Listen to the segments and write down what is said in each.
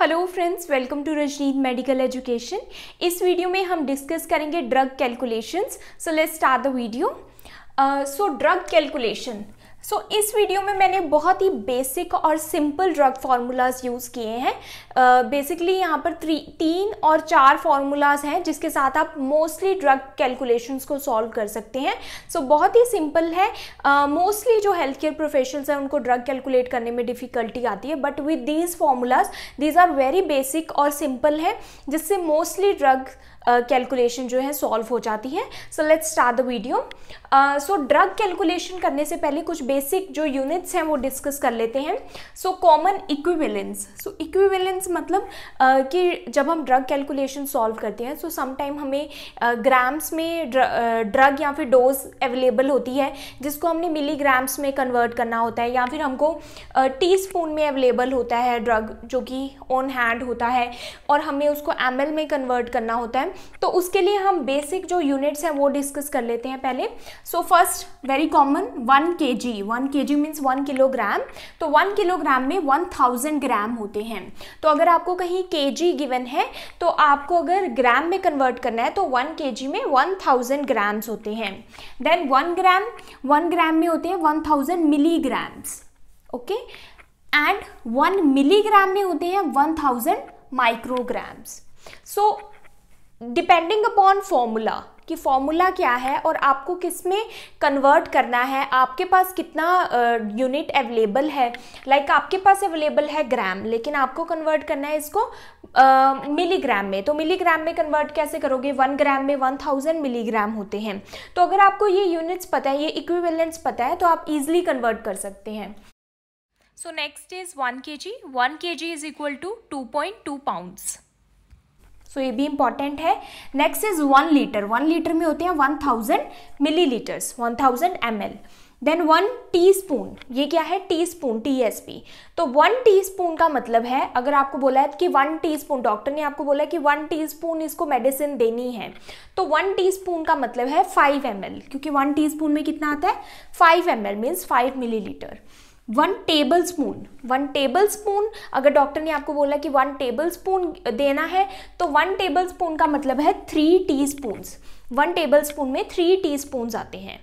Hello friends welcome to Rajneet medical education इस video में हम डिस्कस करेंगे drug calculations so let's start the video so drug calculation so so, इस video में मैंने बहुत ही बेसिक और सिंपल ड्रग फार्मूलाज यूज़ किए हैं बेसिकली uh, यहाँ पर थ्री तीन और चार फार्मूलाज हैं जिसके साथ आप मोस्टली ड्रग कैलकुलेशंस को सॉल्व कर सकते हैं सो so, बहुत ही सिंपल है मोस्टली uh, जो हेल्थ केयर प्रोफेशनल्स हैं उनको ड्रग कैलकुलेट करने में डिफ़िकल्टी आती है but with these formulas these are very basic और सिंपल है जिससे मोस्टली ड्रग कैलकुलेशन जो है सॉल्व हो जाती है so let's start the video so drug calculation करने से पहले कुछ बेसिक जो यूनिट्स हैं वो डिस्कस कर लेते हैं so common equivalence so equivalence मतलब uh, कि जब हम ड्रग कैलकुलेशन सॉल्व करते हैं सो so समटाइम हमें ग्राम्स uh, में ड्रग या फिर डोज अवेलेबल होती है जिसको हमने मिलीग्राम्स में कन्वर्ट करना होता है या फिर हमको टी uh, में अवेलेबल होता है ड्रग जो कि ऑन हैंड होता है और हमें उसको एम में कन्वर्ट करना होता है तो उसके लिए हम बेसिक जो यूनिट्स हैं वो डिस्कस कर लेते हैं पहले so first very common one K G one K G means one kilogram तो वन किलोग्राम में वन थाउजेंड ग्राम होते हैं तो अगर आपको कहीं के जी गिवन है तो आपको अगर ग्राम में कन्वर्ट करना है तो वन के जी में वन थाउजेंड ग्राम्स होते हैं then one gram one gram में होते हैं one thousand milligrams okay and one milligram में होते हैं one thousand micrograms so depending upon formula कि फॉर्मूला क्या है और आपको किस में कन्वर्ट करना है आपके पास कितना यूनिट uh, अवेलेबल है लाइक like, आपके पास अवेलेबल है ग्राम लेकिन आपको कन्वर्ट करना है इसको मिलीग्राम uh, में तो मिलीग्राम में कन्वर्ट कैसे करोगे वन ग्राम में वन थाउजेंड मिलीग्राम होते हैं तो अगर आपको ये यूनिट्स पता है ये इक्विवेलेंट्स पता है तो आप ईजिली कन्वर्ट कर सकते हैं so next is one K G one K G is equal to two point two pounds so तो ये भी इंपॉर्टेंट है next is one litre one litre में होते हैं one thousand millilitres one thousand M L then one teaspoon ये क्या है teaspoon T S P तो वन टी स्पून का मतलब है अगर आपको बोला है कि वन टी स्पून डॉक्टर ने आपको बोला है कि वन टी स्पून इसको मेडिसिन देनी है तो वन टी स्पून का मतलब है फाइव एम एल क्योंकि वन टी स्पून में कितना आता है five M L means five millilitre one tablespoon one tablespoon अगर डॉक्टर ने आपको बोला कि वन टेबल स्पून देना है तो वन टेबल स्पून का मतलब है three teaspoon one tablespoon में थ्री टी स्पून आते हैं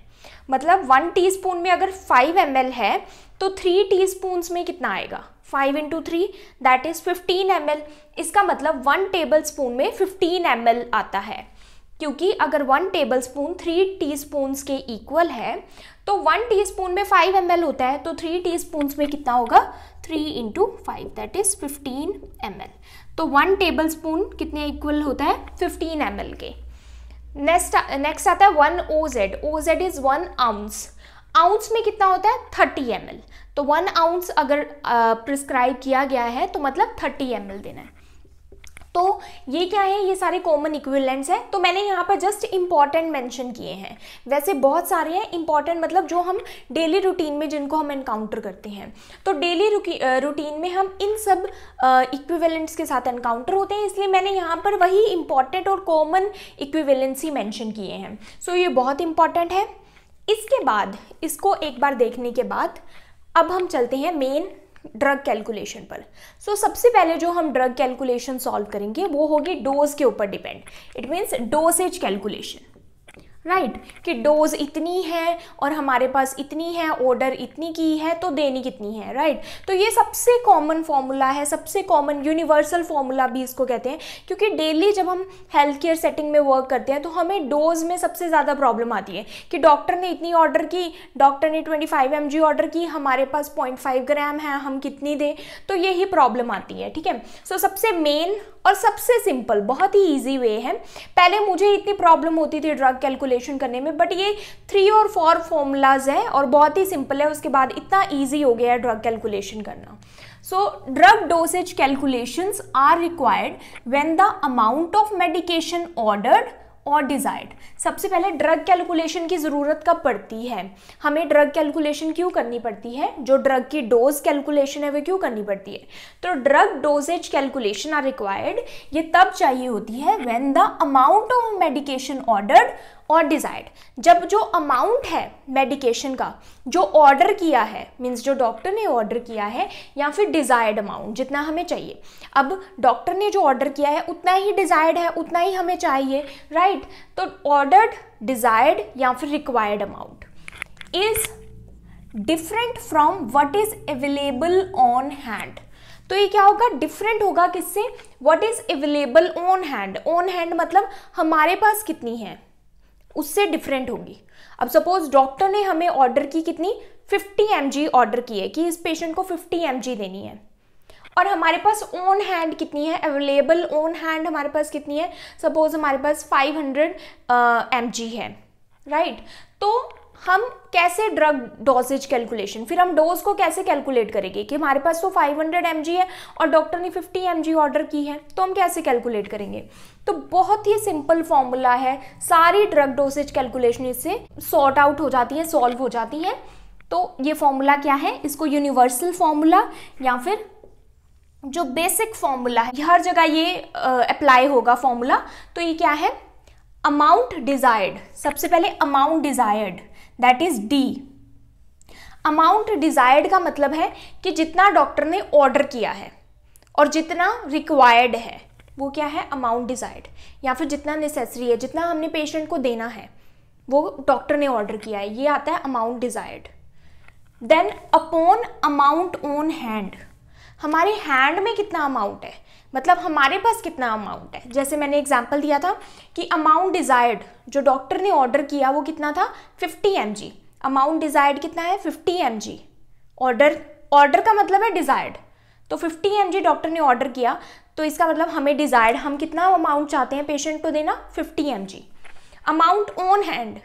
मतलब वन टी स्पून में अगर फाइव एम है तो थ्री टी स्पून में कितना आएगा five into three that is fifteen M इसका मतलब वन टेबल स्पून में फिफ्टीन एम आता है क्योंकि अगर one tablespoon three teaspoon के इक्वल है तो वन टी में फाइव एम होता है तो थ्री टी में कितना होगा three into five that is fifteen M तो वन टेबल स्पून कितने इक्वल होता है फिफ्टीन एम के नेक्स्ट नेक्स्ट आता है one O Z O Z is one ounce ounce में कितना होता है थर्टी एम तो वन आउंस अगर प्रिस्क्राइब किया गया है तो मतलब थर्टी एम देना है तो ये क्या है ये सारे कॉमन इक्विलेंट्स हैं तो मैंने यहाँ पर जस्ट इम्पॉर्टेंट मेंशन किए हैं वैसे बहुत सारे हैं इम्पॉर्टेंट मतलब जो हम डेली रूटीन में जिनको हम इनकाउंटर करते हैं तो डेली रूटीन में हम इन सब इक्विवेलेंट्स के साथ इनकाउंटर होते हैं इसलिए मैंने यहाँ पर वही इम्पॉर्टेंट और कॉमन इक्विवेलेंस ही मैंशन किए हैं सो so, ये बहुत इम्पॉर्टेंट है इसके बाद इसको एक बार देखने के बाद अब हम चलते हैं मेन ड्रग कैलकुलेशन पर सो so, सबसे पहले जो हम ड्रग कैलकुलेशन सॉल्व करेंगे वो होगी डोज के ऊपर depend it means dosage calculation right right. कि डोज इतनी है और हमारे पास इतनी है ऑर्डर इतनी की है तो देनी कितनी है राइट right? तो ये सबसे कॉमन फॉर्मूला है सबसे कॉमन यूनिवर्सल फॉर्मूला भी इसको कहते हैं क्योंकि डेली जब हम हेल्थ केयर सेटिंग में वर्क करते हैं तो हमें डोज में सबसे ज़्यादा प्रॉब्लम आती है कि डॉक्टर ने इतनी ऑर्डर की डॉक्टर ने twenty five M G order की हमारे पास पॉइंट फाइव ग्राम है हम कितनी दें तो यही प्रॉब्लम आती है ठीक है सो सबसे मेन और सबसे सिंपल बहुत ही ईजी वे है पहले मुझे इतनी प्रॉब्लम होती थी ड्रग कैलकुलेट कैलकुलेशन करने में बट ये थ्री और फोर फॉर्मूलाज है और बहुत ही सिंपल है उसके बाद इतना ईजी हो गया है ड्रग कैलकुलेशन करना सो drug dosage calculations are required when the amount of medication ordered और डिज़ायर्ड सबसे पहले ड्रग कैलकुलेशन की ज़रूरत कब पड़ती है हमें ड्रग कैलकुलेशन क्यों करनी पड़ती है जो ड्रग की डोज कैलकुलेशन है वो क्यों करनी पड़ती है तो drug doses calculation are required ये तब चाहिए होती है when the amount of medication order और डिज़ायर्ड जब जो अमाउंट है मेडिकेशन का जो ऑर्डर किया है मीन्स जो डॉक्टर ने ऑर्डर किया है या फिर डिज़ायर्ड अमाउंट जितना हमें चाहिए अब डॉक्टर ने जो ऑर्डर किया है उतना ही डिज़ायर्ड है उतना ही हमें चाहिए राइट right? तो ऑर्डर्ड डिज़ायर्ड या फिर required amount is different from what is available on hand तो ये क्या होगा डिफरेंट होगा किससे what is available on hand on hand मतलब हमारे पास कितनी है उससे डिफरेंट होगी अब सपोज डॉक्टर ने हमें ऑर्डर की कितनी 50 एम जी ऑर्डर की है कि इस पेशेंट को 50 एम जी देनी है और हमारे पास ओन हैंड कितनी है अवेलेबल ओन हैंड हमारे पास कितनी है सपोज हमारे पास 500 हंड्रेड uh, है राइट right? तो हम कैसे ड्रग डोजेज कैलकुलेशन फिर हम डोज को कैसे कैलकुलेट करेंगे कि हमारे पास तो 500 हंड्रेड है और डॉक्टर ने 50 एम ऑर्डर की है तो हम कैसे कैलकुलेट करेंगे तो बहुत ही सिंपल फॉर्मूला है सारी ड्रग डोसेज कैलकुलेशन इससे सॉर्ट आउट हो जाती है सॉल्व हो जाती है तो ये फॉर्मूला क्या है इसको यूनिवर्सल फॉर्मूला या फिर जो बेसिक फॉर्मूला है हर जगह ये अप्लाई होगा फॉर्मूला तो ये क्या है अमाउंट डिजायर्ड सबसे पहले amount desired that is the amount desired का मतलब है कि जितना डॉक्टर ने ऑर्डर किया है और जितना रिक्वायर्ड है वो क्या है अमाउंट डिज़ायर्ड या फिर जितना नेसेसरी है जितना हमने पेशेंट को देना है वो डॉक्टर ने ऑर्डर किया है ये आता है amount desired then upon amount on hand हमारे हैंड में कितना अमाउंट है मतलब हमारे पास कितना अमाउंट है जैसे मैंने एग्जाम्पल दिया था कि अमाउंट डिज़ायर्ड जो डॉक्टर ने ऑर्डर किया वो कितना था 50 एम जी अमाउंट डिज़ायर्ड कितना है 50 एम जी ऑर्डर ऑर्डर का मतलब है डिज़ायर्ड तो 50 एम जी डॉक्टर ने ऑर्डर किया तो इसका मतलब हमें डिज़ायर्ड हम कितना अमाउंट चाहते हैं पेशेंट को देना 50 M amount on hand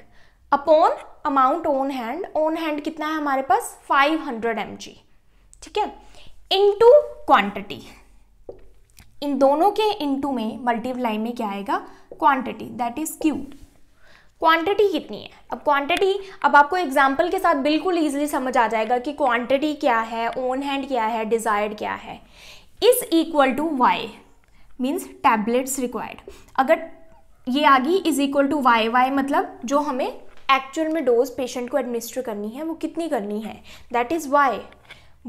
upon amount on hand on hand कितना है हमारे पास 500 हंड्रेड ठीक है इनटू क्वांटिटी इन दोनों के इनटू में मल्टीप्लाई में क्या आएगा quantity that is Q quantity कितनी है अब क्वांटिटी अब आपको एग्जाम्पल के साथ बिल्कुल ईजिली समझ आ जाएगा कि क्वांटिटी क्या है ओन हैंड क्या है डिज़ायर्ड क्या है is equal to Y means tablets required अगर ये आ गई is equal to Y Y मतलब जो हमें एक्चुअल में डोज पेशेंट को एडमिनिस्टर करनी है वो कितनी करनी है that is Y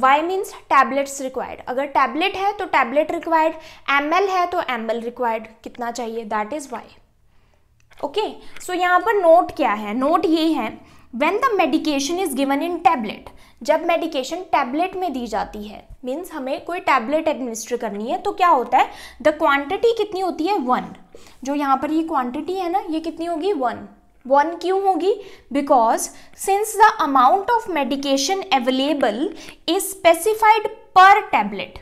Y means tablets required अगर टैबलेट है तो टैबलेट रिक्वायर्ड एम एल है तो एम एल रिक्वायर्ड कितना चाहिए that is Y okay so यहाँ पर नोट क्या है नोट ये है when the medication is given in tablet जब मेडिकेशन टैबलेट में दी जाती है मीन्स हमें कोई टैबलेट एडमिनिस्टर करनी है तो क्या होता है द क्वांटिटी कितनी होती है वन जो यहाँ पर ये क्वांटिटी है ना ये कितनी होगी वन वन क्यों होगी because since the amount of medication available is specified per tablet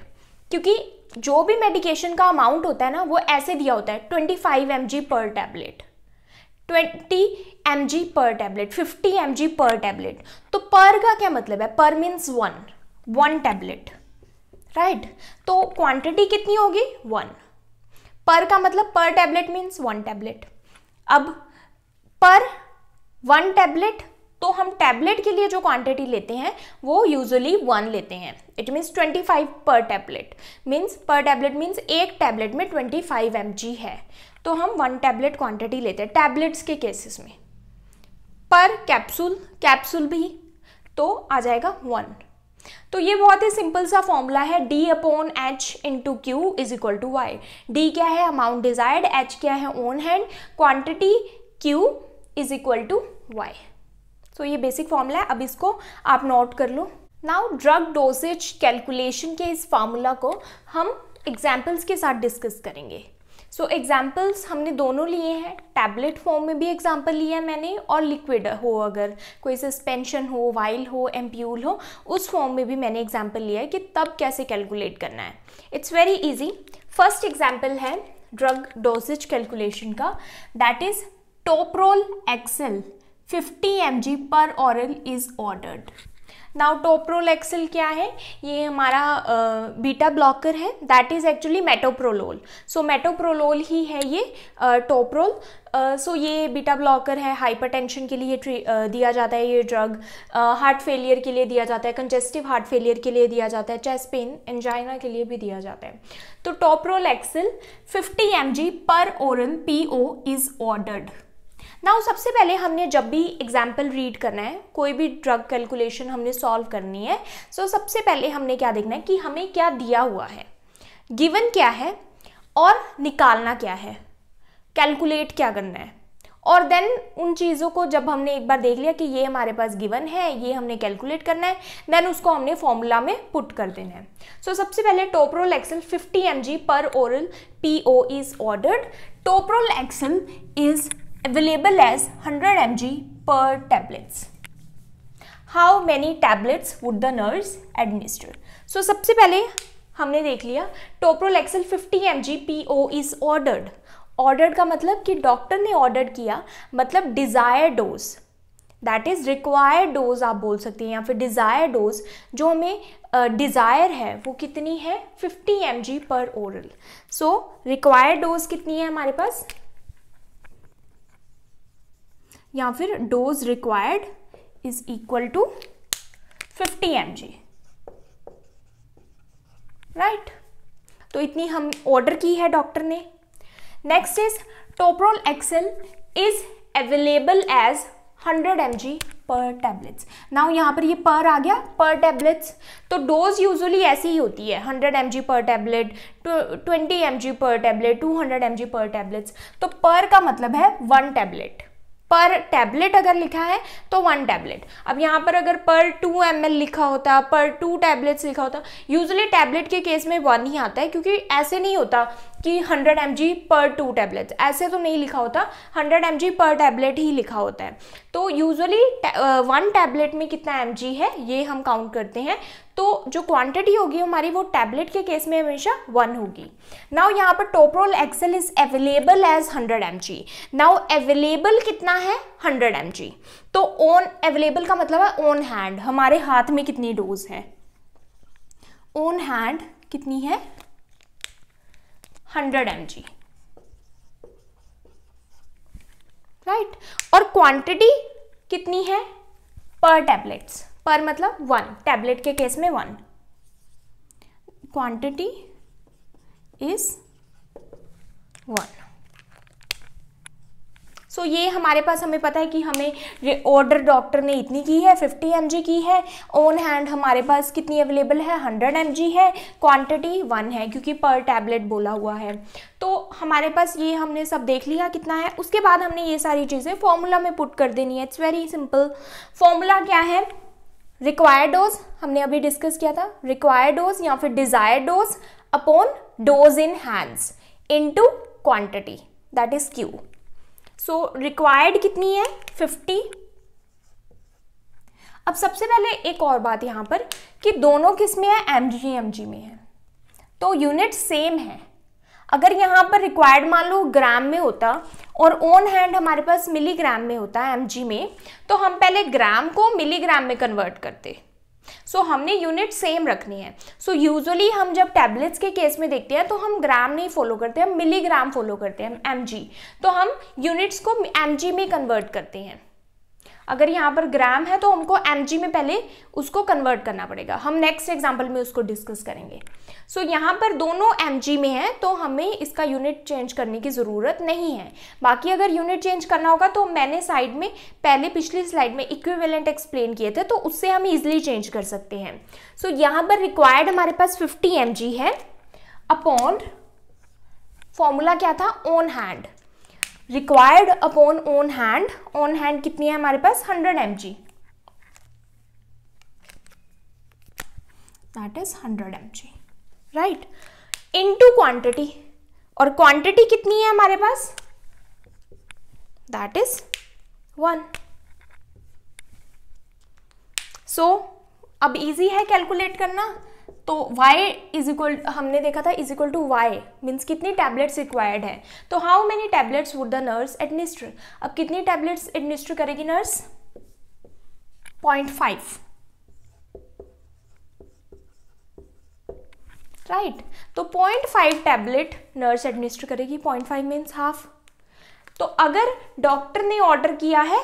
क्योंकि जो भी मेडिकेशन का अमाउंट होता है ना वो ऐसे दिया होता है ट्वेंटी फाइव एम जी पर टैबलेट ट्वेंटी एम जी पर टैबलेट फिफ्टी एम जी पर टैबलेट तो पर का क्या मतलब है per means one one tablet right तो क्वांटिटी कितनी होगी वन पर का मतलब पर टैबलेट मीन्स वन टैबलेट अब पर वन टैबलेट तो हम टैबलेट के लिए जो क्वांटिटी लेते हैं वो यूजुअली वन लेते हैं it means twenty five per tablet means per tablet means एक टैबलेट में ट्वेंटी फाइव एम है तो हम वन टैबलेट क्वांटिटी लेते हैं टैबलेट्स के केसेस में पर कैप्सूल कैप्सूल भी तो आ जाएगा वन तो ये बहुत ही सिंपल सा फॉर्मूला है d upon H into Q is equal to Y D क्या है अमाउंट डिजायर्ड h क्या है on hand quantity q is equal to Y so ये बेसिक फॉर्मूला है अब इसको आप नोट कर लो नाउ ड्रग डोसेज कैलकुलेशन के इस फार्मूला को हम एग्जाम्पल्स के साथ डिस्कस करेंगे सो so, एग्जाम्पल्स हमने दोनों लिए हैं टैबलेट फॉर्म में भी एग्जाम्पल लिया मैंने और लिक्विड हो अगर कोई सस्पेंशन हो वाइल हो एम्प्यूल हो उस फॉर्म में भी मैंने एग्जाम्पल लिया है कि तब कैसे कैलकुलेट करना है it's very easy first example है ड्रग डोजेज कैलकुलेशन का that is Toprol XL 50 mg per oral is ordered. Now Toprol XL क्या है ये हमारा बीटा ब्लॉकर है that is actually metoprolol so metoprolol ही है ये Toprol uh, so uh, so ये बीटा ब्लॉकर है हाइपरटेंशन के लिए uh, दिया जाता है ये ड्रग हार्ट फेलियर के लिए दिया जाता है कंजेस्टिव हार्ट फेलियर के लिए दिया जाता है चेस्ट पेन एंजाइना के लिए भी दिया जाता है तो Toprol XL 50 M per oral P O is ordered now सबसे पहले हमने जब भी एग्जाम्पल रीड करना है कोई भी ड्रग कैलकुलेशन हमने सॉल्व करनी है सो so, सबसे पहले हमने क्या देखना है कि हमें क्या दिया हुआ है गिवन क्या है और निकालना क्या है कैलकुलेट क्या करना है और देन उन चीज़ों को जब हमने एक बार देख लिया कि ये हमारे पास गिवन है ये हमने कैलकुलेट करना है देन उसको हमने फॉर्मूला में पुट कर देना है सो so, सबसे पहले Toprol XL 50 M per oral P O is ordered Toprol XL is available as 100 mg per tablets how many tablets would the nurse administer so sabse pehle humne dekh liya Toprol XL 50 mg po is ordered ordered ka matlab ki doctor ne ordered kiya matlab desired dose that is required dose आप बोल सकते हैं या फिर desire dose जो हमें desire uh, है वो कितनी है 50 एम जी पर ओरल सो रिक्वायर्ड डोज कितनी है हमारे पास या फिर dose required is equal to 50 M right तो इतनी हम ऑर्डर की है डॉक्टर ने next is Toprol XL is available as 100 M per tablets now यहाँ पर ये पर आ गया पर टैबलेट्स तो डोज यूजुअली ऐसी ही होती है 100 M per tablet 20 M per tablet 200 M per tablets तो पर का मतलब है वन टैबलेट पर टैबलेट अगर लिखा है तो वन टैबलेट अब यहाँ पर अगर पर टू एम लिखा होता पर टू टैबलेट्स लिखा होता यूजली टैबलेट के केस में वन ही आता है क्योंकि ऐसे नहीं होता कि 100 mg पर टू टैबलेट्स ऐसे तो नहीं लिखा होता 100 एम पर टैबलेट ही लिखा होता है तो यूजुअली वन टैबलेट में कितना एम है ये हम काउंट करते हैं तो जो क्वांटिटी होगी हमारी वो टैबलेट के केस में हमेशा वन होगी नाउ यहाँ पर Toprol XL is available as 100 M now available कितना है 100 एम तो ओन अवेलेबल का मतलब है ओन हैंड हमारे हाथ में कितनी डोज है ओन हैंड कितनी है हंड्रेड एम राइट और क्वांटिटी कितनी है पर टैबलेट्स पर मतलब वन टैबलेट के केस में one quantity is one so ये हमारे पास हमें पता है कि हमें ऑर्डर डॉक्टर ने इतनी की है 50 एम की है ऑन हैंड हमारे पास कितनी अवेलेबल है 100 एम है क्वांटिटी वन है क्योंकि पर टैबलेट बोला हुआ है तो हमारे पास ये हमने सब देख लिया कितना है उसके बाद हमने ये सारी चीज़ें फॉर्मूला में पुट कर देनी है इट्स वेरी सिंपल फॉर्मूला क्या है रिक्वायर्ड डोज हमने अभी डिस्कस किया था रिक्वायर्ड डोज या फिर desire dose upon dose in hands into quantity that is Q so so, required कितनी है फिफ्टी अब सबसे पहले एक और बात यहाँ पर कि दोनों किस में है एम जी एम जी में है तो यूनिट सेम है अगर यहाँ पर रिक्वायर्ड मान लो ग्राम में होता और ओन हैंड हमारे पास मिलीग्राम में होता है एम में तो हम पहले ग्राम को मिलीग्राम में कन्वर्ट करते सो so, हमने यूनिट सेम रखनी है सो so, यूजुअली हम जब टैबलेट्स के केस में देखते हैं तो हम ग्राम नहीं फॉलो करते हम मिलीग्राम फॉलो करते हैं एम तो हम यूनिट्स को एम में कन्वर्ट करते हैं अगर यहाँ पर ग्राम है तो हमको एम में पहले उसको कन्वर्ट करना पड़ेगा हम नेक्स्ट एग्जाम्पल में उसको डिस्कस करेंगे सो so, यहाँ पर दोनों एम में है तो हमें इसका यूनिट चेंज करने की ज़रूरत नहीं है बाकी अगर यूनिट चेंज करना होगा तो मैंने साइड में पहले पिछली स्लाइड में इक्विवेलेंट एक्सप्लेन किए थे तो उससे हम इजिली चेंज कर सकते हैं सो so, यहाँ पर रिक्वायर्ड हमारे पास फिफ्टी एम है अपॉन फॉर्मूला क्या था on hand required upon on hand on hand कितनी है हमारे पास hundred M G that is hundred M G right into quantity और क्वांटिटी कितनी है हमारे पास दैट इज वन सो अब इजी है कैलकुलेट करना तो y इज इक्वल हमने देखा था is equal to Y means कितनी टैबलेट्स रिक्वायर्ड है तो how many tablets would the nurse administer अब कितनी टैबलेट्स एडमिनिस्टर करेगी नर्स पॉइंट फाइव राइट तो point five tablet nurse administer करेगी पॉइंट फाइव मीन्स हाफ तो अगर डॉक्टर ने ऑर्डर किया है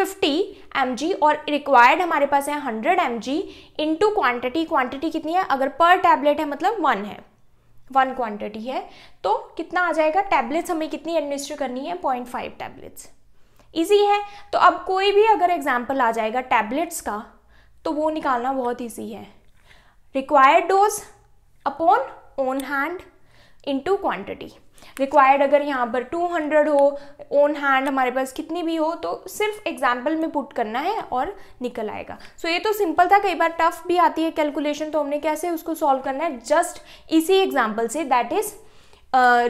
50 एम और रिक्वायर्ड हमारे पास है 100 M G into quantity quantity कितनी है अगर पर टैबलेट है मतलब वन है वन क्वान्टिटी है तो कितना आ जाएगा टैबलेट्स हमें कितनी एडमिनिस्टर करनी है पॉइंट फाइव टैबलेट्स ईजी है तो अब कोई भी अगर एग्जाम्पल आ जाएगा टैबलेट्स का तो वो निकालना बहुत ईजी है required dose upon on hand into quantity required अगर यहाँ पर 200 हो ओन हैंड हमारे पास कितनी भी हो तो सिर्फ एग्जाम्पल में पुट करना है और निकल आएगा सो so, ये तो सिंपल था कई बार टफ भी आती है कैलकुलेशन तो हमने कैसे उसको सॉल्व करना है जस्ट इसी एग्जाम्पल से that is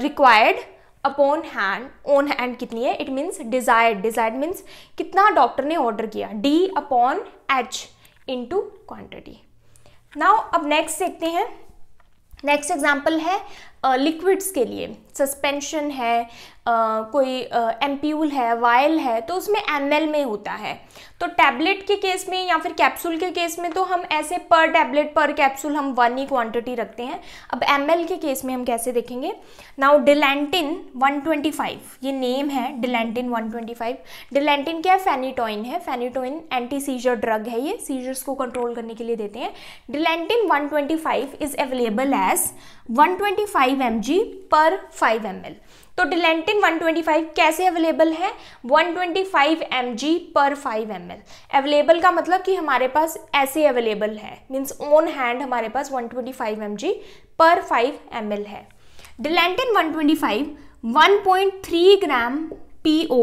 required upon hand on hand कितनी है it means desired desired means कितना डॉक्टर ने ऑर्डर किया D upon H into quantity now अब नेक्स्ट देखते हैं नेक्स्ट एग्जाम्पल है लिक्विड्स uh, के लिए सस्पेंशन है कोई एम्प्यूल है वायल है तो उसमें एम में होता है तो टैबलेट के केस में या फिर कैप्सूल के केस में तो हम ऐसे पर टैबलेट पर कैप्सूल हम वन ही क्वांटिटी रखते हैं अब एम के केस में हम कैसे देखेंगे नाउ डिलेंटिन 125 ये नेम है डिलेंटिन 125 डिलेंटिन क्या है फेनिटोइन है फेनिटोइन एंटी सीजर ड्रग है ये सीजर्स को कंट्रोल करने के लिए देते हैं Dilantin one is available as one twenty per five M तो डिलेंटिन 125 कैसे अवेलेबल है 125 ट्वेंटी पर 5 एम अवेलेबल का मतलब कि हमारे पास ऐसे अवेलेबल है मीन्स ओन हैंड हमारे पास 125 ट्वेंटी पर 5 एम है Dilantin 125 1.3 gram P O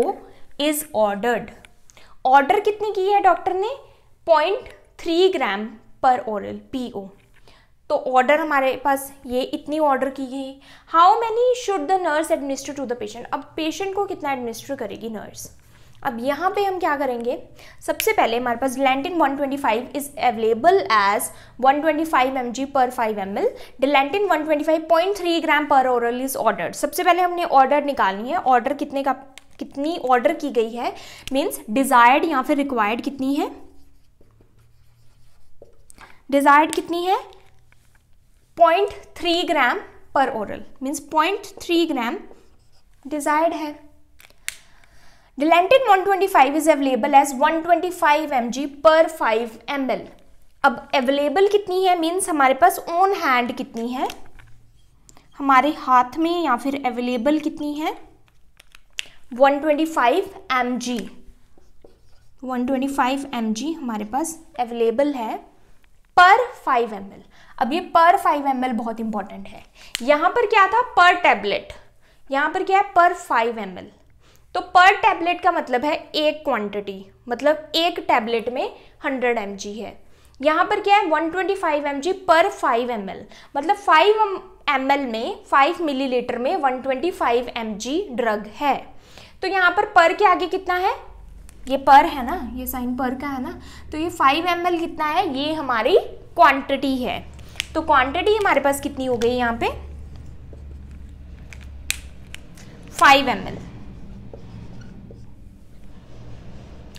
is ordered order कितनी की है डॉक्टर ने 0.3 ग्राम पर ओरल पी ओ तो ऑर्डर हमारे पास ये इतनी ऑर्डर की गई how many should the nurse administer to the patient अब पेशेंट को कितना एडमिनिस्टर करेगी नर्स अब यहाँ पे हम क्या करेंगे सबसे पहले हमारे पास Dilantin 125 is available as 125 twenty per 5 M L Dilantin three gram per oral is order सबसे पहले हमने ऑर्डर निकालनी है ऑर्डर कितने का कितनी ऑर्डर की गई है मीन्स डिज़ायर्ड या फिर रिक्वायर्ड कितनी है डिज़ायर्ड कितनी है point three gram per oral means point three gram desired है Dilantin 125 is available as 125 mg पर 5 ml अब अवेलेबल कितनी है मीन्स हमारे पास ओन हैंड कितनी है हमारे हाथ में या फिर अवेलेबल कितनी है 125 mg 125 mg हमारे पास अवेलेबल है पर फाइव एम अब ये पर फाइव एम बहुत इंपॉर्टेंट है यहाँ पर क्या था पर टैबलेट यहाँ पर क्या है पर फाइव एम तो पर टैबलेट का मतलब है एक क्वांटिटी मतलब एक टैबलेट में हंड्रेड एम है यहाँ पर क्या है 125 twenty five M G per five M मतलब फाइव एम में 5 मिलीलीटर में 125 twenty five M G drug है तो यहाँ पर पर के आगे कितना है ये पर है ना ये साइन पर का है ना तो ये फाइव एम कितना है ये हमारी क्वांटिटी है तो क्वांटिटी हमारे पास कितनी हो गई यहाँ पे five M L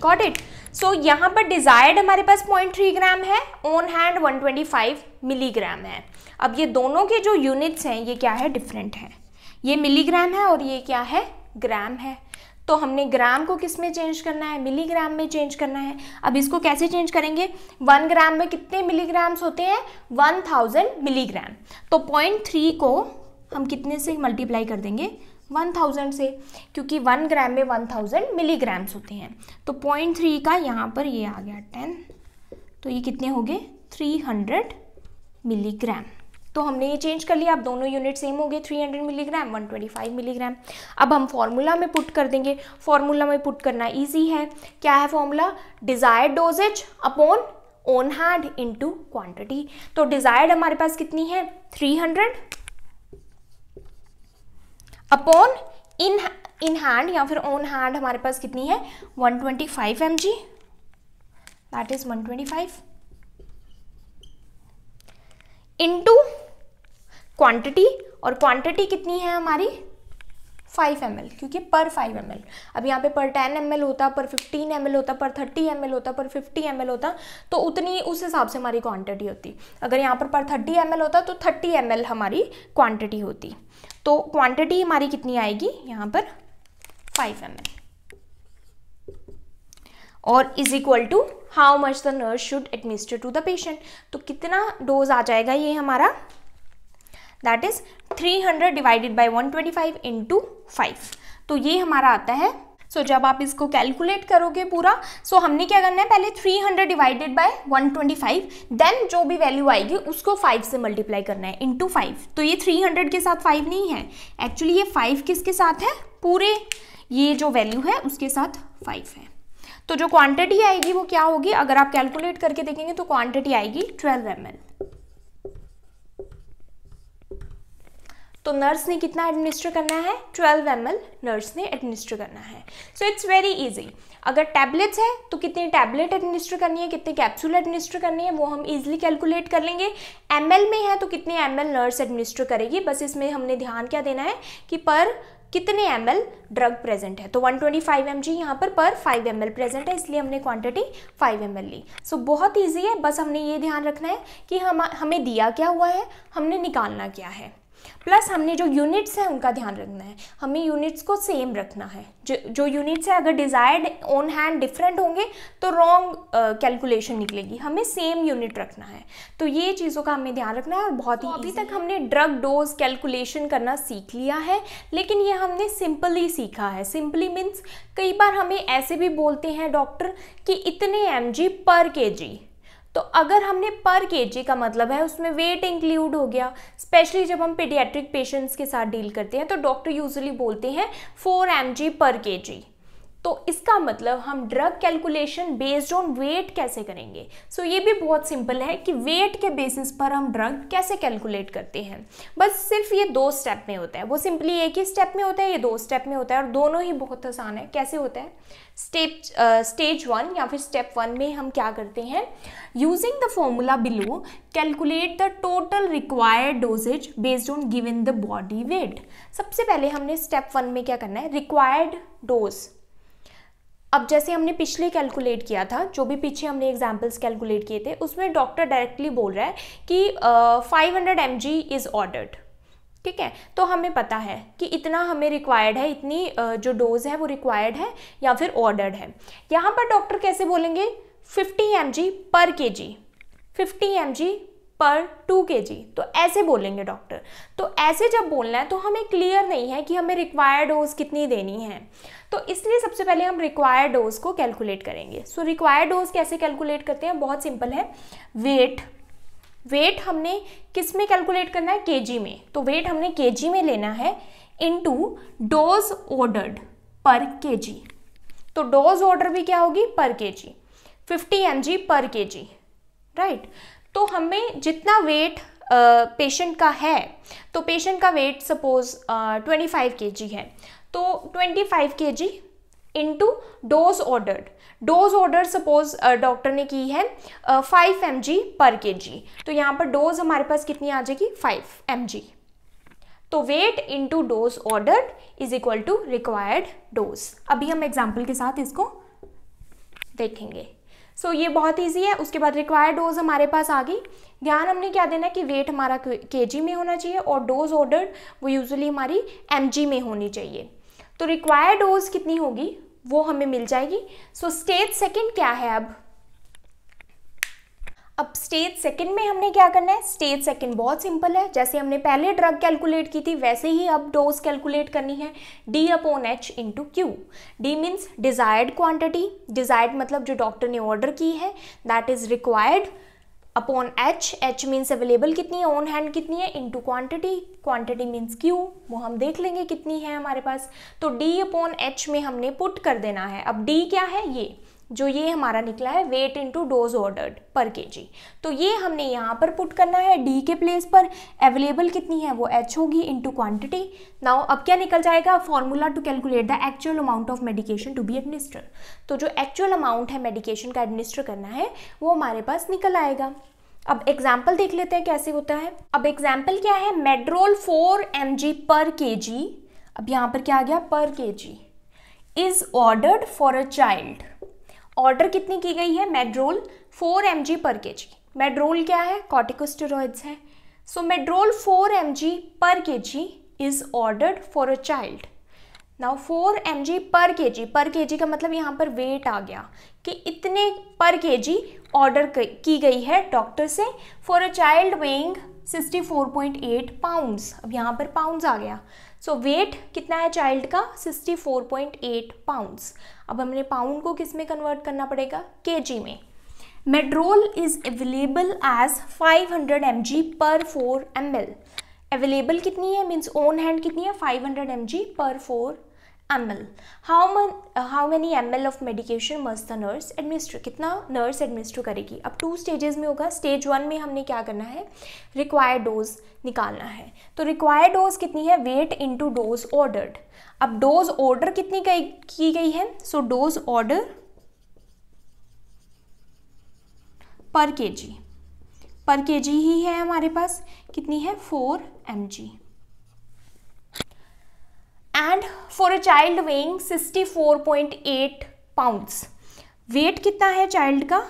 got it so यहाँ पर डिजायर्ड हमारे पास पॉइंट थ्री ग्राम है on hand one twenty five milligram है अब ये दोनों के जो यूनिट्स हैं ये क्या है डिफरेंट है ये मिलीग्राम है और ये क्या है ग्राम है तो हमने ग्राम को किस में चेंज करना है मिलीग्राम में चेंज करना है अब इसको कैसे चेंज करेंगे वन ग्राम में कितने मिलीग्राम्स होते हैं वन थाउजेंड मिलीग्राम तो पॉइंट थ्री को हम कितने से मल्टीप्लाई कर देंगे वन थाउजेंड से क्योंकि वन ग्राम में वन थाउजेंड मिलीग्राम्स होते हैं तो पॉइंट थ्री का यहाँ पर ये आ गया टेन तो ये कितने हो गए थ्री हंड्रेड मिलीग्राम तो हमने ये चेंज कर लिया अब दोनों यूनिट सेम हो गए 300 मिलीग्राम 125 मिलीग्राम अब हम फॉर्मूला में पुट कर देंगे फॉर्मूला में पुट करना ईजी है क्या है formula desired dosages upon on hand into quantity तो डिज़ायर्ड हमारे पास कितनी है 300 अपॉन इन इन हैंड या फिर ओन हैंड हमारे पास कितनी है 125 twenty five M G that is one twenty five into quantity और क्वांटिटी कितनी है हमारी फाइव एम क्योंकि पर फाइव एम अब यहाँ पे पर टेन एम होता पर फिफ्टीन एम होता पर थर्टी एम होता पर फिफ्टी एम होता तो उतनी उस हिसाब से हमारी क्वांटिटी होती अगर यहाँ पर पर थर्टी एम होता तो थर्टी एम हमारी क्वांटिटी होती तो क्वांटिटी हमारी कितनी आएगी यहाँ पर फाइव एम और is equal to how much the nurse should administer to the patient तो कितना डोज आ जाएगा ये हमारा that is 300 divided by 125 twenty five तो ये हमारा आता है सो so, जब आप इसको कैलकुलेट करोगे पूरा सो so हमने क्या करना है पहले 300 डिवाइडेड बाय 125 देन जो भी वैल्यू आएगी उसको 5 से मल्टीप्लाई करना है इंटू फाइव तो ये 300 के साथ 5 नहीं है एक्चुअली ये 5 किसके साथ है पूरे ये जो वैल्यू है उसके साथ 5 है तो जो क्वांटिटी आएगी वो क्या होगी अगर आप कैलकुलेट करके देखेंगे तो क्वांटिटी आएगी 12 एम तो नर्स ने कितना एडमिनिस्टर करना है 12 एम नर्स ने एडमिनिस्टर करना है सो इट्स वेरी इजी अगर टैबलेट्स है तो कितने टैबलेट एडमिनिस्टर करनी है कितने कैप्सूल एडमिनिस्टर करनी है वो हम इजीली कैलकुलेट कर लेंगे एम में है तो कितने एम नर्स एडमिनिस्टर करेगी बस इसमें हमने ध्यान क्या देना है कि पर कितने एम ड्रग प्रेजेंट है तो 125 ट्वेंटी फाइव एम जी यहाँ पर पर 5 एम प्रेजेंट है इसलिए हमने क्वांटिटी 5 एम ली सो so, बहुत ईजी है बस हमने ये ध्यान रखना है कि हम हमें दिया क्या हुआ है हमने निकालना क्या है प्लस हमने जो यूनिट्स हैं उनका ध्यान रखना है हमें यूनिट्स को सेम रखना है जो जो यूनिट्स हैं अगर डिज़ायर्ड ऑन हैंड डिफरेंट होंगे तो रॉन्ग कैलकुलेशन uh, निकलेगी हमें सेम यूनिट रखना है तो ये चीज़ों का हमें ध्यान रखना है और बहुत ही तो अभी तक हमने ड्रग डोज कैलकुलेशन करना सीख लिया है लेकिन ये हमने सिंपली सीखा है सिंपली मीन्स कई बार हमें ऐसे भी बोलते हैं डॉक्टर कि इतने एम पर के जी तो अगर हमने पर के का मतलब है उसमें वेट इंक्लूड हो गया स्पेशली जब हम पीडियाट्रिक पेशेंट्स के साथ डील करते हैं तो डॉक्टर यूजली बोलते हैं फोर एम पर के तो इसका मतलब हम drug calculation based on weight कैसे करेंगे सो so, ये भी बहुत सिंपल है कि वेट के बेसिस पर हम ड्रग कैसे कैलकुलेट करते हैं बस सिर्फ ये दो स्टेप में होता है वो सिंपली एक ही स्टेप में होता है ये दो स्टेप में होता है और दोनों ही बहुत आसान है कैसे होता है स्टेप स्टेज वन या फिर स्टेप वन में हम क्या करते हैं using the formula below calculate the total required dosages based on given the body weight सबसे पहले हमने स्टेप वन में क्या करना है रिक्वायर्ड डोज अब जैसे हमने पिछले कैलकुलेट किया था जो भी पीछे हमने एग्जाम्पल्स कैलकुलेट किए थे उसमें डॉक्टर डायरेक्टली बोल रहा है कि five hundred M G is ordered ठीक है तो हमें पता है कि इतना हमें रिक्वायर्ड है इतनी uh, जो डोज है वो रिक्वायर्ड है या फिर ऑर्डर्ड है यहाँ पर डॉक्टर कैसे बोलेंगे fifty M G per K जी फिफ्टी एम जी पर टू के जी तो ऐसे बोलेंगे डॉक्टर तो ऐसे जब बोलना है तो हमें क्लियर नहीं है कि हमें रिक्वायर्ड डोज कितनी देनी है तो इसलिए सबसे पहले हम रिक्वायर्ड डोज को कैलकुलेट करेंगे सो रिक्वायर्ड डोज कैसे कैलकुलेट करते हैं बहुत सिंपल है वेट वेट हमने किस में कैलकुलेट करना है के में तो वेट हमने के में लेना है टू डोज ऑर्डर्ड पर के तो डोज ऑर्डर भी क्या होगी पर फिफ्टी एम जी पर जी राइट तो हमें जितना वेट पेशेंट का है तो पेशेंट का wait suppose twenty five K जी है तो 25 five K G into dose order dose order suppose doctor ने की है five M G per K जी तो यहाँ पर डोज हमारे पास कितनी आ जाएगी फाइव एम जी तो weight into dose order is equal to required dose अभी हम एग्जाम्पल के साथ इसको देखेंगे सो so, ये बहुत ईजी है उसके बाद रिक्वायर्ड डोज हमारे पास आ गई ध्यान हमने क्या देना है कि वेट हमारा के जी में होना चाहिए और डोज ऑर्डर वो यूजली हमारी एम जी में होनी चाहिए तो रिक्वायर्ड डोज कितनी होगी वो हमें मिल जाएगी सो स्टेज सेकेंड क्या है अब अब स्टेज सेकेंड में हमने क्या करना है स्टेज सेकेंड बहुत सिंपल है जैसे हमने पहले ड्रग कैलकुलेट की थी वैसे ही अब डोज कैलकुलेट करनी है D upon H into Q D means desired quantity desired मतलब जो डॉक्टर ने ऑर्डर की है that is required upon H H means available कितनी है ऑन हैंड कितनी है into quantity quantity means Q वो हम देख लेंगे कितनी है हमारे पास तो डी अपॉन एच में हमने पुट कर देना है अब डी क्या है ये जो ये हमारा निकला है weight into dose ordered per KG तो ये हमने यहाँ पर पुट करना है डी के प्लेस पर अवेलेबल कितनी है वो एच होगी इनटू क्वांटिटी नाउ अब क्या निकल जाएगा formula to calculate the actual amount of medication to be administer तो जो एक्चुअल अमाउंट है मेडिकेशन का एडमिनिस्टर करना है वो हमारे पास निकल आएगा अब एग्जाम्पल देख लेते हैं कैसे होता है अब एग्जाम्पल क्या है मेड्रोल फोर एम पर के अब यहाँ पर क्या आ गया per K G is ordered for a child order कितनी की गई है मेड्रोल four M G per K जी मेड्रोल क्या है कॉटिकोस्टेरॉइड्स हैं सो मेड्रोल four M G per K G is ordered for a child now four M G per K ji per K जी का मतलब यहाँ पर वेट आ गया कि इतने पर के जी ऑर्डर की गई है डॉक्टर से for a child weighing 64.8 pounds अब यहाँ पर पाउंड्स आ गया सो so, वेट कितना है चाइल्ड का 64.8 पाउंड्स अब हमने पाउंड को किस में कन्वर्ट करना पड़ेगा जी में Medrol is available as 500 hundred per 4 am available कितनी है मीन्स ओन हैंड कितनी है 500 hundred per four ml how many uh, how many ml of medication must the nurse administer kitna nurse administer karegi ab two stages mein hoga stage 1 mein humne kya karna hai required dose nikalna hai to required dose kitni hai weight into dose ordered ab dose order kitni ki gayi hai so dose order per kg per kg hi hai hamare paas kitni hai 4 mg and for a child weighing 64.8 pounds weight कितना है child का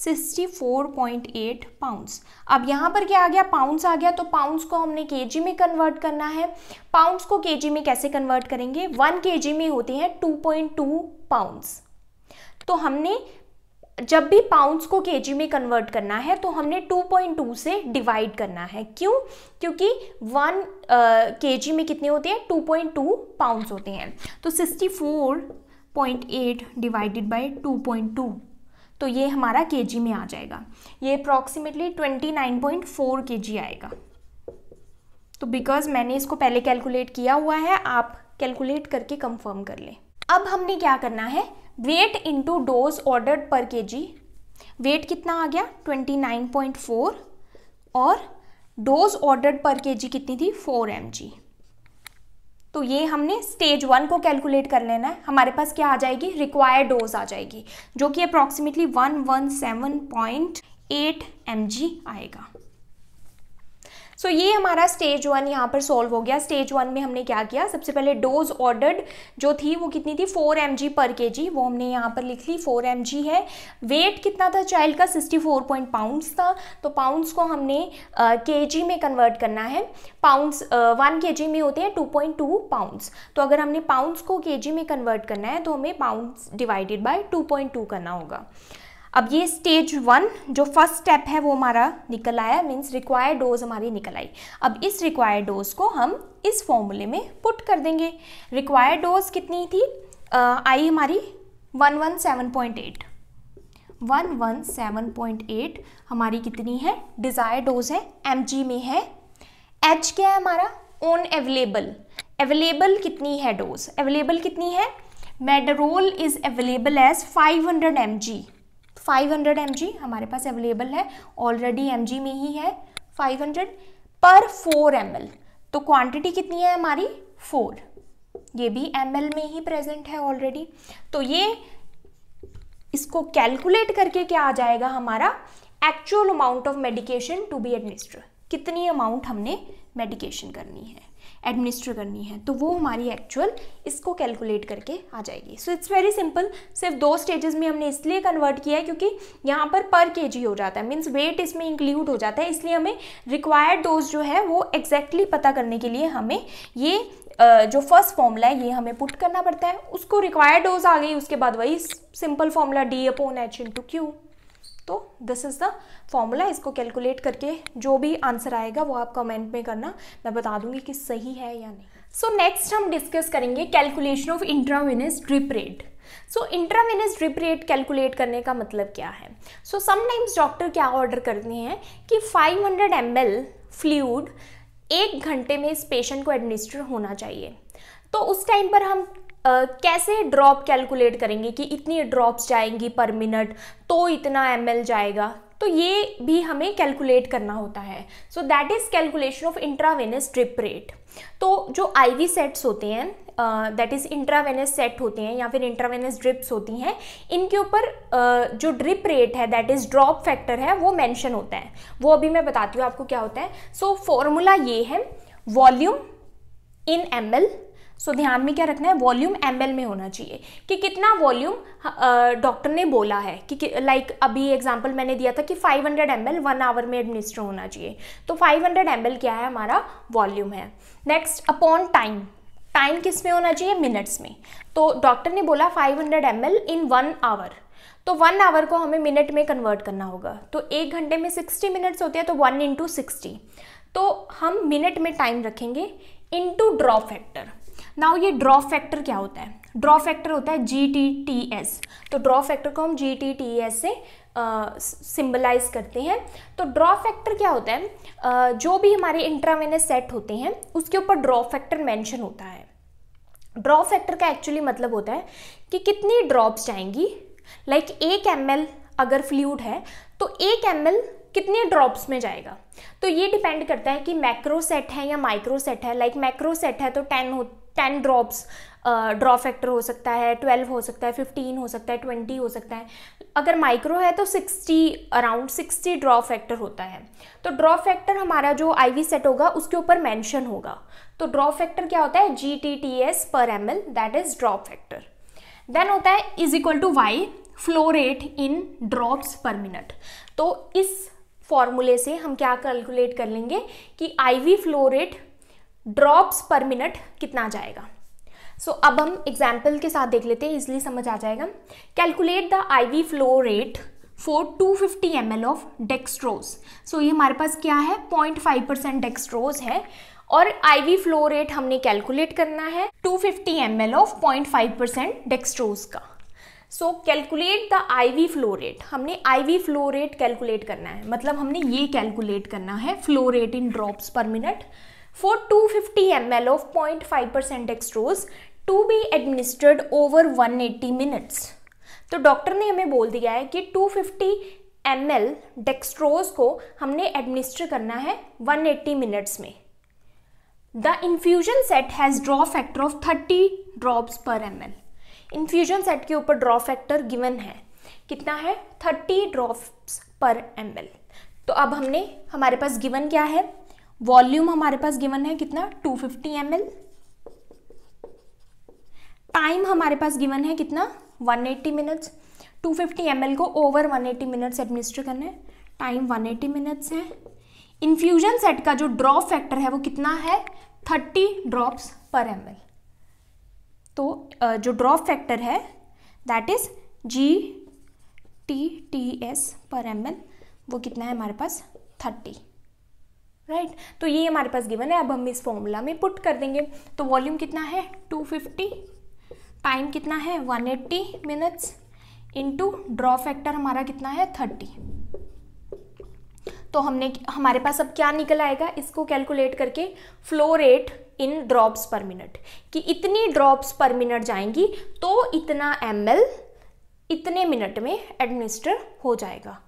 64.8 pounds अब यहां पर क्या आ गया pounds आ गया तो पाउंड्स को हमने केजी में कन्वर्ट करना है पाउंड्स को केजी में कैसे कन्वर्ट करेंगे वन केजी में होते हैं 2.2 पाउंड्स तो हमने जब भी पाउंड्स को के में कन्वर्ट करना है तो हमने 2.2 से डिवाइड करना है क्यों क्योंकि वन के uh, में कितने होते हैं 2.2 पाउंड्स होते हैं तो 64.8 डिवाइडेड बाय 2.2 तो ये हमारा के में आ जाएगा ये अप्रॉक्सीमेटली 29.4 नाइन आएगा तो बिकॉज मैंने इसको पहले कैलकुलेट किया हुआ है आप कैलकुलेट करके कंफर्म कर लें अब हमने क्या करना है वेट इंटू डोज ऑर्डर्ड पर के जी वेट कितना आ गया 29.4 और डोज ऑर्डर पर के जी कितनी थी 4 एम जी तो ये हमने स्टेज वन को कैलकुलेट कर लेना है हमारे पास क्या आ जाएगी रिक्वायर्ड डोज आ जाएगी जो कि अप्रॉक्सीमेटली 117.8 एम जी आएगा सो so, ये हमारा स्टेज वन यहाँ पर सॉल्व हो गया स्टेज वन में हमने क्या किया सबसे पहले डोज ऑर्डर्ड जो थी वो कितनी थी फोर एम पर के जी वो हमने यहाँ पर लिख ली फोर एम है वेट कितना था चाइल्ड का सिक्सटी फोर पॉइंट पाउंड्स था तो पाउंड्स को हमने के uh, में कन्वर्ट करना है पाउंड्स वन के में होते हैं टू पॉइंट टू पाउंड्स तो अगर हमने पाउंड्स को के में कन्वर्ट करना है तो हमें pounds divided by two point two करना होगा अब ये स्टेज वन जो फर्स्ट स्टेप है वो हमारा निकल आया मीन्स रिक्वायर्ड डोज हमारी निकल आई अब इस रिक्वायर्ड डोज को हम इस फॉर्मूले में पुट कर देंगे रिक्वायर्ड डोज कितनी थी आई हमारी one one seven point eight one one seven point eight हमारी कितनी है डिज़ायर डोज है एम जी में है एच क्या है हमारा ओन अवेलेबल अवेलेबल कितनी है डोज अवेलेबल कितनी है Medrol is available as five hundred M G 500 mg हमारे पास अवेलेबल है ऑलरेडी mg में ही है 500 पर 4 ml तो क्वांटिटी कितनी है हमारी 4 ये भी ml में ही प्रेजेंट है ऑलरेडी तो ये इसको कैलकुलेट करके क्या आ जाएगा हमारा actual amount of medication to be administer कितनी अमाउंट हमने मेडिकेशन करनी है एडमिनिस्टर करनी है तो वो हमारी एक्चुअल इसको कैलकुलेट करके आ जाएगी सो इट्स वेरी सिंपल सिर्फ दो स्टेजेस में हमने इसलिए कन्वर्ट किया है क्योंकि यहाँ पर पर के हो जाता है मीन्स वेट इसमें इंक्लूड हो जाता है इसलिए हमें रिक्वायर्ड डोज जो है वो एग्जैक्टली exactly पता करने के लिए हमें ये जो फर्स्ट फॉर्मूला है ये हमें पुट करना पड़ता है उसको रिक्वायर्ड डोज आ गई उसके बाद वही simple formula D upon H to Q तो दिस इज़ द फॉर्मूला इसको कैलकुलेट करके जो भी आंसर आएगा वो आप कमेंट में करना मैं बता दूंगी कि सही है या नहीं सो so नेक्स्ट हम डिस्कस करेंगे calculation of intravenous drip rate so intravenous drip rate calculate करने का मतलब क्या है सो समटाइम्स डॉक्टर क्या ऑर्डर करते हैं कि 500 हंड्रेड एम एल फ्लूड एक घंटे में इस पेशेंट को एडमिनिस्टर होना चाहिए तो उस टाइम पर हम Uh, कैसे ड्रॉप कैलकुलेट करेंगे कि इतनी ड्रॉप्स जाएंगी पर मिनट तो इतना एम जाएगा तो ये भी हमें कैलकुलेट करना होता है so that is calculation of intravenous drip rate तो जो आईवी सेट्स होते हैं दैट इज़ इंट्रावेनस सेट होते हैं या फिर इंट्रावेनस ड्रिप्स होती हैं इनके ऊपर uh, जो ड्रिप रेट है दैट इज़ ड्रॉप फैक्टर है वो मेंशन होता है वो अभी मैं बताती हूँ आपको क्या होता है सो so, फॉर्मूला ये है volume in M so so, ध्यान में क्या रखना है वॉल्यूम एम में होना चाहिए कि कितना वॉल्यूम डॉक्टर ने बोला है कि, लाइक like, अभी एग्जाम्पल मैंने दिया था कि 500 हंड्रेड एम वन आवर में एडमिनिस्टर होना चाहिए तो 500 हंड्रेड एम क्या है हमारा वॉल्यूम है नेक्स्ट अपॉन टाइम टाइम किस में होना चाहिए मिनट्स में तो डॉक्टर ने बोला 500 hundred M in one hour तो वन आवर को हमें मिनट में कन्वर्ट करना होगा तो एक घंटे में सिक्सटी मिनट्स होते हैं तो वन इंटू सिक्सटी तो हम मिनट में टाइम रखेंगे इंटू ड्रॉ फैक्टर नाउ ये ड्रॉ फैक्टर क्या होता है ड्रॉ फैक्टर होता है जी टी टी एस तो ड्रॉ फैक्टर को हम जी टी टी एस से सिंबलाइज करते हैं तो ड्रॉ फैक्टर क्या होता है uh, जो भी हमारे इंट्रावेनस सेट होते हैं उसके ऊपर ड्रॉ फैक्टर मेंशन होता है ड्रॉ फैक्टर का एक्चुअली मतलब होता है कि कितनी ड्रॉप्स जाएंगी लाइक एक एम अगर फ्लूड है तो एक एम कितने ड्रॉप्स में जाएगा तो ये डिपेंड करता है कि मैक्रो सेट है या माइक्रो सेट है लाइक मैक्रो सेट है तो टेन हो टेन ड्रॉप्स ड्रॉ फैक्टर हो सकता है ट्वेल्व हो सकता है फिफ्टीन हो सकता है ट्वेंटी हो सकता है अगर माइक्रो है तो sixty around sixty drop factor होता है तो ड्रॉ फैक्टर हमारा जो आई वी सेट होगा उसके ऊपर मैंशन होगा तो ड्रॉ फैक्टर क्या होता है G T T S per M L that is drop factor then होता है is equal to Y flow rate in drops per minute तो इस फॉर्मूले से हम क्या कैलकुलेट कर लेंगे कि IV flow rate drops per minute कितना जाएगा सो so, अब हम एग्जाम्पल के साथ देख लेते हैं इसलिए समझ आ जाएगा calculate the V flow rate for two fifty M L of dextrose so ये हमारे पास क्या है पॉइंट फाइव परसेंट डेक्सट्रोज है और आई वी फ्लो रेट हमने कैलकुलेट करना है two fifty M L of point five percent dextrose का so calculate the I V flow rate हमने I V flow rate calculate करना है मतलब हमने ये कैलकुलेट करना है flow rate in drops per minute for 250 ml of 0.5% dextrose to be administered over 180 minutes तो डॉक्टर ने हमें बोल दिया है कि 250 ml डेक्सट्रोज को हमने एडमिनिस्टर करना है 180 मिनट्स में the infusion set has drop factor of 30 drops per M L infusion set के ऊपर ड्रॉ फैक्टर गिवन है कितना है 30 ड्रॉप्स पर एम एल तो अब हमने हमारे पास गिवन क्या है वॉल्यूम हमारे पास गिवन है कितना 250 फिफ्टी टाइम हमारे पास गिवन है कितना 180 एट्टी मिनट्स टू फिफ्टी को ओवर 180 एट्टी मिनट्स एडमिनिस्टर करना है टाइम 180 एट्टी मिनट्स है इन्फ्यूजन सेट का जो ड्रॉप फैक्टर है वो कितना है 30 ड्रॉप्स पर एम तो जो ड्रॉप फैक्टर है that is G T T S per M वो कितना है हमारे पास थर्टी राइट right? तो ये हमारे पास गिवन है अब हम इस फॉर्मूला में पुट कर देंगे तो वॉल्यूम कितना है 250 टाइम कितना है 180 eighty minutes into drop factor हमारा कितना है 30 तो हमने हमारे पास अब क्या निकल आएगा इसको कैलकुलेट करके flow rate in drops per minute कि इतनी ड्रॉप्स पर मिनट जाएंगी तो इतना एम इतने मिनट में एडमिनिस्टर हो जाएगा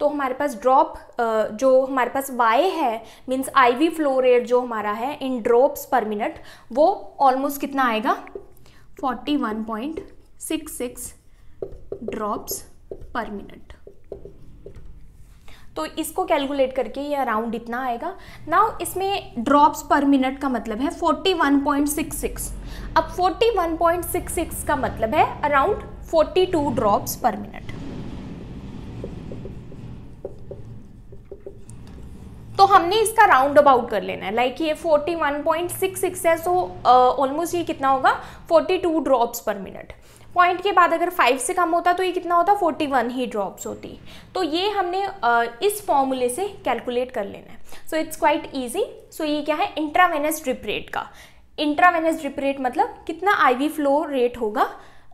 तो हमारे पास ड्रॉप जो हमारे पास वाई है मीन्स वी फ्लो रेट जो हमारा है इन ड्रॉप्स पर मिनट वो ऑलमोस्ट कितना आएगा 41.66 ड्रॉप्स पर मिनट तो इसको कैलकुलेट करके ये अराउंड इतना आएगा नाउ इसमें ड्रॉप्स पर मिनट का मतलब है 41.66 अब 41.66 का मतलब है अराउंड 42 ड्रॉप्स पर मिनट तो हमने इसका राउंड अबाउट कर लेना है लाइक like ये 41.66 है सो ऑलमोस्ट ये कितना होगा 42 ड्रॉप्स पर मिनट पॉइंट के बाद अगर फाइव से कम होता तो ये कितना होता 41 ही ड्रॉप्स होती तो ये हमने uh, इस फॉर्मूले से कैलकुलेट कर लेना है so it's quite easy so ये क्या है इंट्रावेनस ड्रिप रेट का इंट्रावेनस ड्रिप रेट मतलब कितना आई फ्लो रेट होगा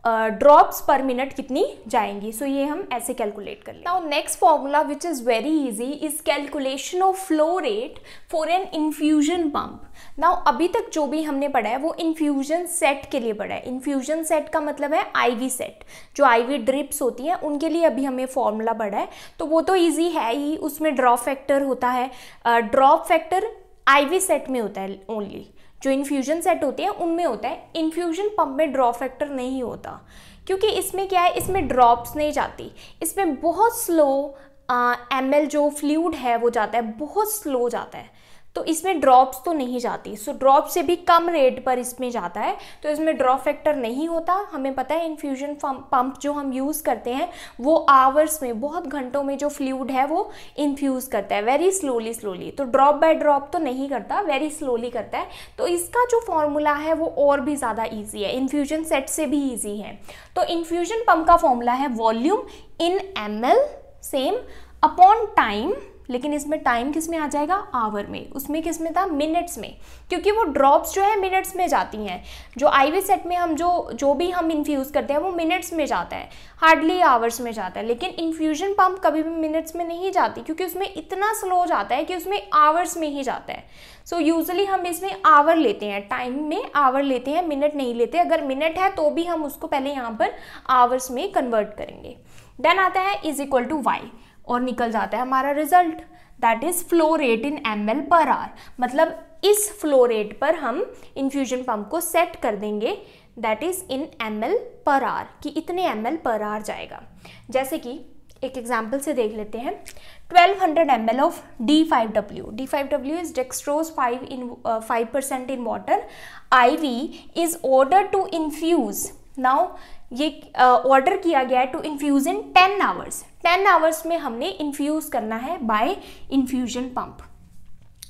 ड्रॉप्स पर मिनट कितनी जाएंगी सो so, ये हम ऐसे कैलकुलेट कर लें now next formula which is very easy is calculation of flow rate for an infusion pump now अभी तक जो भी हमने पढ़ा है वो इन्फ्यूजन सेट के लिए पढ़ा है इन्फ्यूजन सेट का मतलब है आईवी सेट जो आईवी ड्रिप्स होती हैं उनके लिए अभी हमें फॉर्मूला पढ़ा है तो वो तो ईजी है ही उसमें ड्रॉप फैक्टर होता है ड्रॉप फैक्टर आईवी सेट में होता है ओनली जो इन्फ्यूजन सेट होते हैं उनमें होता है इन्फ्यूजन पंप में ड्रॉ फैक्टर नहीं होता क्योंकि इसमें क्या है इसमें ड्रॉप्स नहीं जाती इसमें बहुत स्लो एम uh, जो फ्लूड है वो जाता है बहुत स्लो जाता है तो इसमें ड्रॉप्स तो नहीं जाती सो ड्रॉप से भी कम रेट पर इसमें जाता है तो इसमें ड्रॉप फैक्टर नहीं होता हमें पता है इन्फ्यूजन पंप जो हम यूज़ करते हैं वो आवर्स में बहुत घंटों में जो फ्लूड है वो इन्फ्यूज़ करता है वेरी स्लोली स्लोली तो ड्रॉप बाय ड्रॉप तो नहीं करता वेरी स्लोली करता है तो इसका जो फॉर्मूला है वो और भी ज़्यादा ईजी है इन्फ्यूजन सेट से भी ईजी है तो इन्फ्यूजन पम्प का फॉर्मूला है volume in M same upon time लेकिन इसमें टाइम किस में आ जाएगा आवर में उसमें किस में था मिनट्स में क्योंकि वो ड्रॉप्स जो है मिनट्स में जाती हैं जो आईवी सेट में हम जो जो भी हम इन्फ्यूज़ करते हैं वो मिनट्स में जाता है हार्डली आवर्स में जाता है लेकिन इन्फ्यूजन पम्प कभी भी मिनट्स में नहीं जाती क्योंकि उसमें इतना स्लो जाता है कि उसमें आवर्स में ही जाता है सो so, यूजली हम इसमें आवर लेते हैं टाइम में आवर लेते हैं मिनट नहीं लेते अगर मिनट है तो भी हम उसको पहले यहाँ पर आवर्स में कन्वर्ट करेंगे देन आता है इज इक्वल टू वाई और निकल जाता है हमारा result that is flow rate in M L per hour मतलब इस फ्लो रेट पर हम इन्फ्यूजन पंप को सेट कर देंगे that is in M L per hour कि इतने एम एल पर आर जाएगा जैसे कि एक एग्जाम्पल से देख लेते हैं 1200 hundred M L of D five W D five W is dextrose five in five percent in water I V is order to infuse now ये ऑर्डर uh, किया गया है to infuse in ten hours ten hours में हमने infuse करना है by infusion pump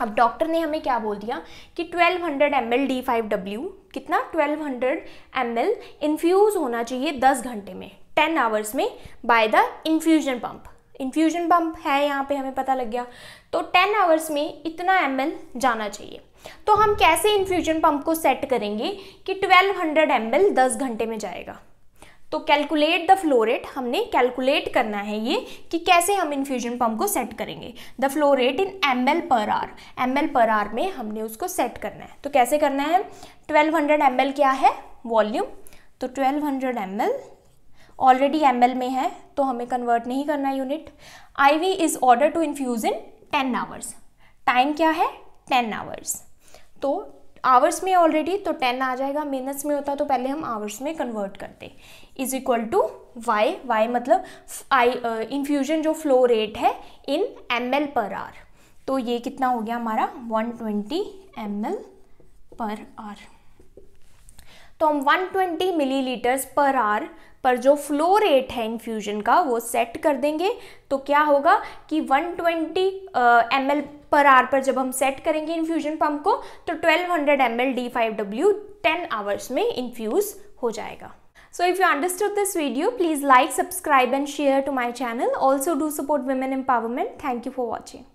अब डॉक्टर ने हमें क्या बोल दिया कि 1200 hundred M L D five W कितना 1200 हंड्रेड एम एल इन्फ्यूज़ होना चाहिए 10 घंटे में 10 आवर्स में by the infusion pump infusion pump है यहाँ पे हमें पता लग गया तो 10 आवर्स में इतना एम जाना चाहिए तो हम कैसे इन्फ्यूजन पंप को सेट करेंगे कि 1200 हंड्रेड एम 10 घंटे में जाएगा तो कैलकुलेट द फ्लोरेट हमने कैलकुलेट करना है ये कि कैसे हम इन्फ्यूजन पंप को सेट करेंगे the flow rate in M L per hour M L per hour में हमने उसको सेट करना है तो कैसे करना है 1200 हंड्रेड क्या है वॉल्यूम तो 1200 हंड्रेड ऑलरेडी एम में है तो हमें कन्वर्ट नहीं करना unit I V is order to infuse in ten hours time क्या है टेन आवर्स तो आवर्स में ऑलरेडी तो टेन आ जाएगा मिनट्स में होता तो पहले हम आवर्स में कन्वर्ट करते is equal to Y Y मतलब आई इन्फ्यूजन uh, जो फ्लो रेट है in M L per hour तो ये कितना हो गया हमारा 120 twenty M L per hour तो हम 120 ट्वेंटी लीटर्स पर आर पर जो फ्लो रेट है इन्फ्यूजन का वो सेट कर देंगे तो क्या होगा कि 120 twenty M L per hour पर जब हम सेट करेंगे इन्फ्यूजन पम्प को तो 1200 hundred M L D five W ten hours में इन्फ्यूज़ हो जाएगा So if you understood this video, please like, subscribe and share to my channel. Also do support women empowerment. Thank you for watching.